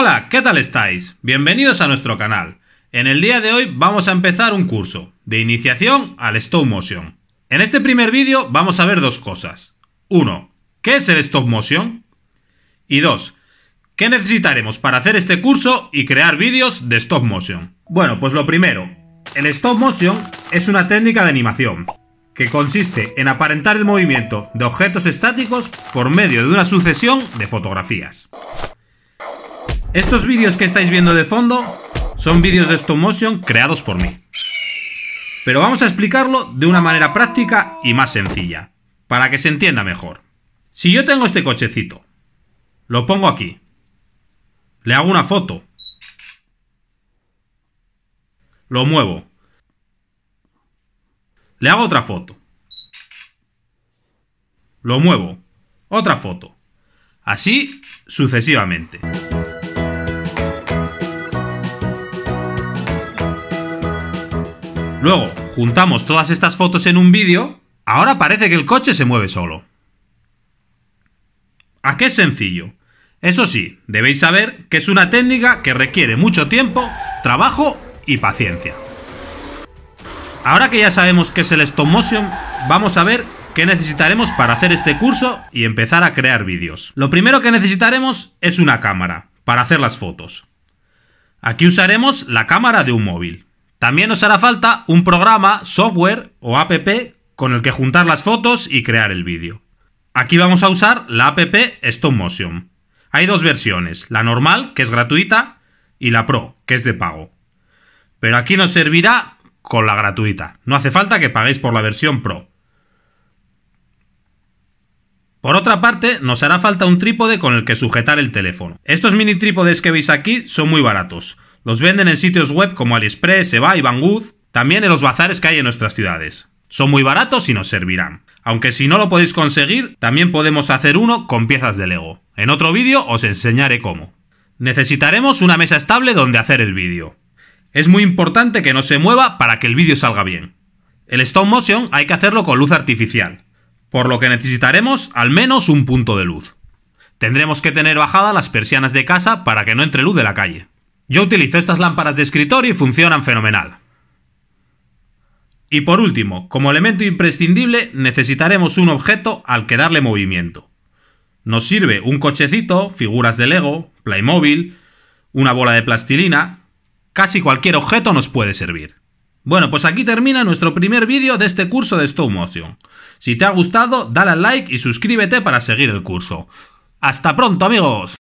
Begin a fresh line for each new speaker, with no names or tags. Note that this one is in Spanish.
Hola, ¿qué tal estáis? Bienvenidos a nuestro canal. En el día de hoy vamos a empezar un curso de iniciación al stop motion. En este primer vídeo vamos a ver dos cosas. 1. ¿Qué es el stop motion? Y 2. ¿Qué necesitaremos para hacer este curso y crear vídeos de stop motion? Bueno, pues lo primero. El stop motion es una técnica de animación que consiste en aparentar el movimiento de objetos estáticos por medio de una sucesión de fotografías. Estos vídeos que estáis viendo de fondo son vídeos de stop motion creados por mí. Pero vamos a explicarlo de una manera práctica y más sencilla, para que se entienda mejor. Si yo tengo este cochecito, lo pongo aquí, le hago una foto, lo muevo, le hago otra foto, lo muevo, otra foto, así sucesivamente. Luego, juntamos todas estas fotos en un vídeo, ahora parece que el coche se mueve solo. ¿A qué es sencillo? Eso sí, debéis saber que es una técnica que requiere mucho tiempo, trabajo y paciencia. Ahora que ya sabemos qué es el stop motion, vamos a ver qué necesitaremos para hacer este curso y empezar a crear vídeos. Lo primero que necesitaremos es una cámara, para hacer las fotos. Aquí usaremos la cámara de un móvil. También nos hará falta un programa, software o app con el que juntar las fotos y crear el vídeo. Aquí vamos a usar la app Stop Motion. Hay dos versiones, la normal, que es gratuita, y la Pro, que es de pago. Pero aquí nos servirá con la gratuita. No hace falta que paguéis por la versión Pro. Por otra parte, nos hará falta un trípode con el que sujetar el teléfono. Estos mini trípodes que veis aquí son muy baratos. Los venden en sitios web como Aliexpress, Ebay, Banggood, también en los bazares que hay en nuestras ciudades. Son muy baratos y nos servirán. Aunque si no lo podéis conseguir, también podemos hacer uno con piezas de Lego. En otro vídeo os enseñaré cómo. Necesitaremos una mesa estable donde hacer el vídeo. Es muy importante que no se mueva para que el vídeo salga bien. El stop motion hay que hacerlo con luz artificial, por lo que necesitaremos al menos un punto de luz. Tendremos que tener bajadas las persianas de casa para que no entre luz de la calle. Yo utilizo estas lámparas de escritorio y funcionan fenomenal. Y por último, como elemento imprescindible, necesitaremos un objeto al que darle movimiento. Nos sirve un cochecito, figuras de Lego, Playmobil, una bola de plastilina, casi cualquier objeto nos puede servir. Bueno, pues aquí termina nuestro primer vídeo de este curso de Stone Motion. Si te ha gustado, dale al like y suscríbete para seguir el curso. ¡Hasta pronto amigos!